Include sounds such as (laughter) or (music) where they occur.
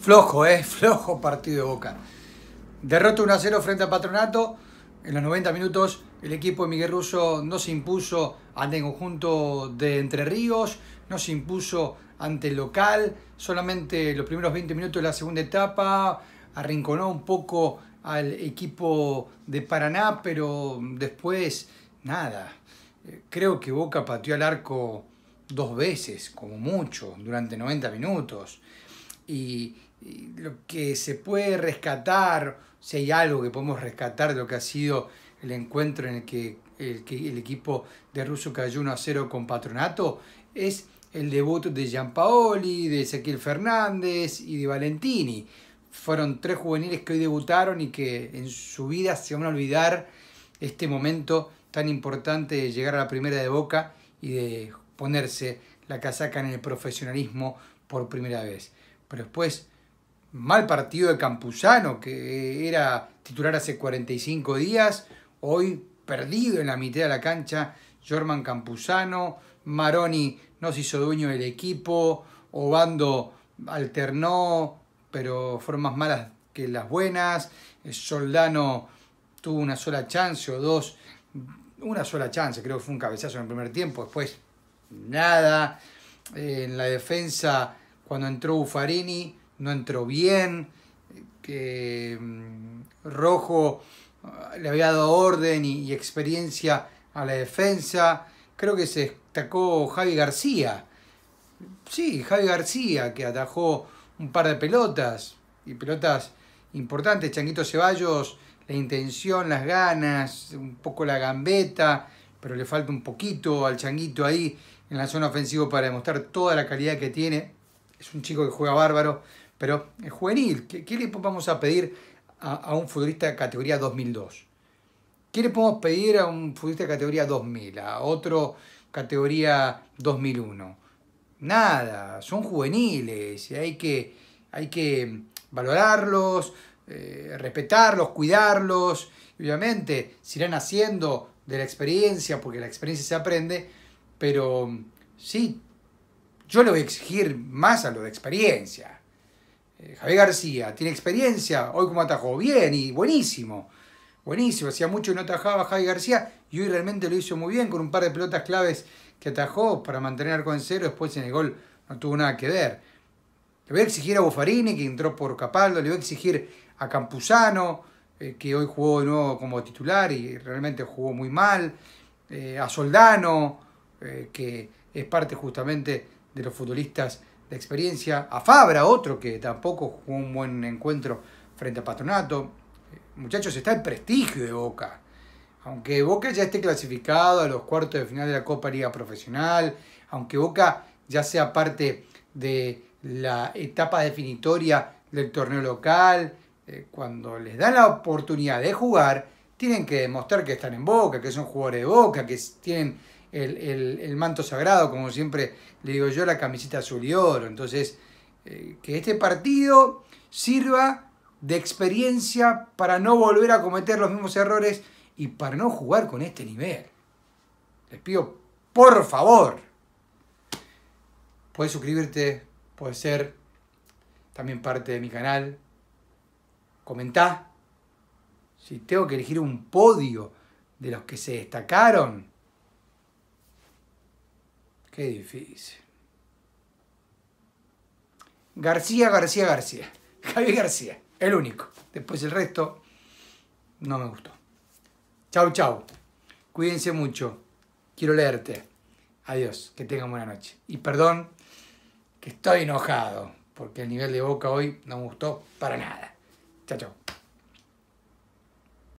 Flojo, ¿eh? (laughs) Flojo partido de Boca. Derrota 1 0 frente a Patronato. En los 90 minutos el equipo de Miguel Russo no se impuso ante el conjunto de Entre Ríos, no se impuso ante el local, solamente los primeros 20 minutos de la segunda etapa arrinconó un poco al equipo de Paraná, pero después nada. Eh, creo que Boca pateó al arco dos veces, como mucho, durante 90 minutos. Y, lo que se puede rescatar, si hay algo que podemos rescatar de lo que ha sido el encuentro en el que el, equipo de Russo cayó 1 a 0 con Patronato, es el debut de Gianpaoli, de Ezequiel Fernández y de Valentini. Fueron tres juveniles que hoy debutaron y que en su vida se van a olvidar este momento tan importante de llegar a la primera de Boca y de ponerse la casaca en el profesionalismo por primera vez. Pero después mal partido de Campuzano, que era titular hace 45 días, hoy perdido en la mitad de la cancha, Jorman Campuzano, Maroni no se hizo dueño del equipo, Obando alternó, pero fueron más malas que las buenas, eh, Soldano tuvo una sola chance o dos, una sola chance, creo que fue un cabezazo en el primer tiempo, después nada, en la defensa cuando entró Buffarini, no entró bien, que mm, Rojo ah, le había dado orden y, experiencia a la defensa. Creo que se destacó Javi García. Sí, Javi García, que atajó un par de pelotas y pelotas importantes. Changuito Ceballos, la intención, las ganas, un poco la gambeta, pero le falta un poquito al Changuito ahí en la zona ofensiva para demostrar toda la calidad que tiene. Es un chico que juega bárbaro pero es eh, juvenil. ¿Qué, le vamos a pedir a, un futbolista de categoría 2002? ¿Qué le podemos pedir a un futbolista de categoría 2000, a otro categoría 2001? Nada, son juveniles y hay que, hay que valorarlos, eh, respetarlos, cuidarlos. Obviamente, se irán haciendo de la experiencia, porque la experiencia se aprende, pero sí, yo le voy a exigir más a lo de experiencia. Javi eh, Javier García, tiene experiencia, hoy como atajó, bien y buenísimo. Buenísimo, hacía mucho que no atajaba Javi García y hoy realmente lo hizo muy bien con un par de pelotas claves que atajó para mantener con cero, después en el gol no tuvo nada que ver. Le voy a exigir a Buffarini, que entró por Capaldo, le voy a exigir a Campuzano, eh, que hoy jugó de nuevo como titular y realmente jugó muy mal, eh, a Soldano, que es parte justamente de los futbolistas la experiencia. A Fabra, otro que tampoco jugó un buen encuentro frente a Patronato. Muchachos, está el prestigio de Boca. Aunque Boca ya esté clasificado a los cuartos de final de la Copa Liga Profesional, aunque Boca ya sea parte de la etapa definitoria del torneo local, eh, cuando les dan la oportunidad de jugar, tienen que demostrar que están en Boca, que son jugadores de Boca, que tienen el, manto sagrado, como siempre le digo yo, la camiseta azul y oro. Entonces, eh, que este partido sirva de experiencia para no volver a cometer los mismos errores y para no jugar con este nivel. Les pido, por favor, puedes suscribirte, puedes ser también parte de mi canal, comentá si tengo que elegir un podio de los que se destacaron, qué difícil. García, García, García. (laughs) Javier García, el único. Después el resto no me gustó. Chau, chau. Cuídense mucho. Quiero leerte. Adiós. Que tengan buena noche. Y perdón que estoy enojado porque el nivel de boca hoy no me gustó para nada. Chao, chao.